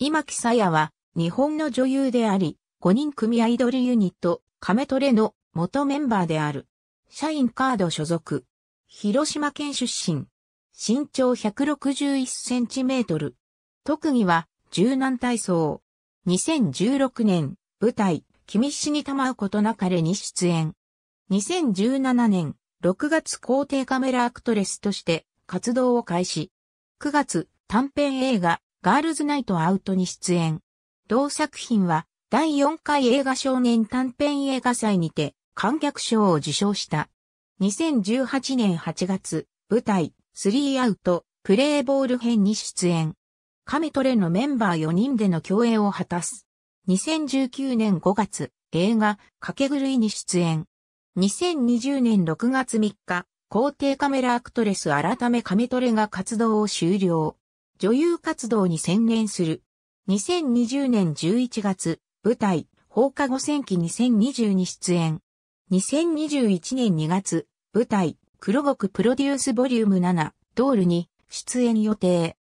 今木さやは、日本の女優であり、5人組アイドルユニット、カメトレの元メンバーである。社員カード所属。広島県出身。身長161センチメートル。特技は、柔軟体操。2016年、舞台、君死にまうことなかれに出演。2017年、6月皇帝カメラアクトレスとして活動を開始。9月、短編映画、ガールズナイトアウトに出演。同作品は第4回映画少年短編映画祭にて観客賞を受賞した。2018年8月、舞台、スリーアウト、プレイボール編に出演。カメトレのメンバー4人での共演を果たす。2019年5月、映画、かけ狂いに出演。2020年6月3日、皇帝カメラアクトレス改めカメトレが活動を終了。女優活動に専念する。2020年11月、舞台、放課後戦記2020に出演。2021年2月、舞台、黒国プロデュースボリューム7、ドールに出演予定。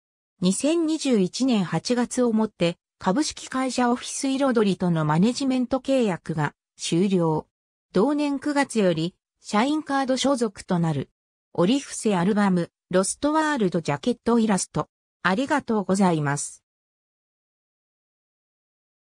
2021年8月をもって、株式会社オフィス彩りとのマネジメント契約が終了。同年9月より、社員カード所属となる。オリフセアルバム、ロストワールドジャケットイラスト。ありがとうございます。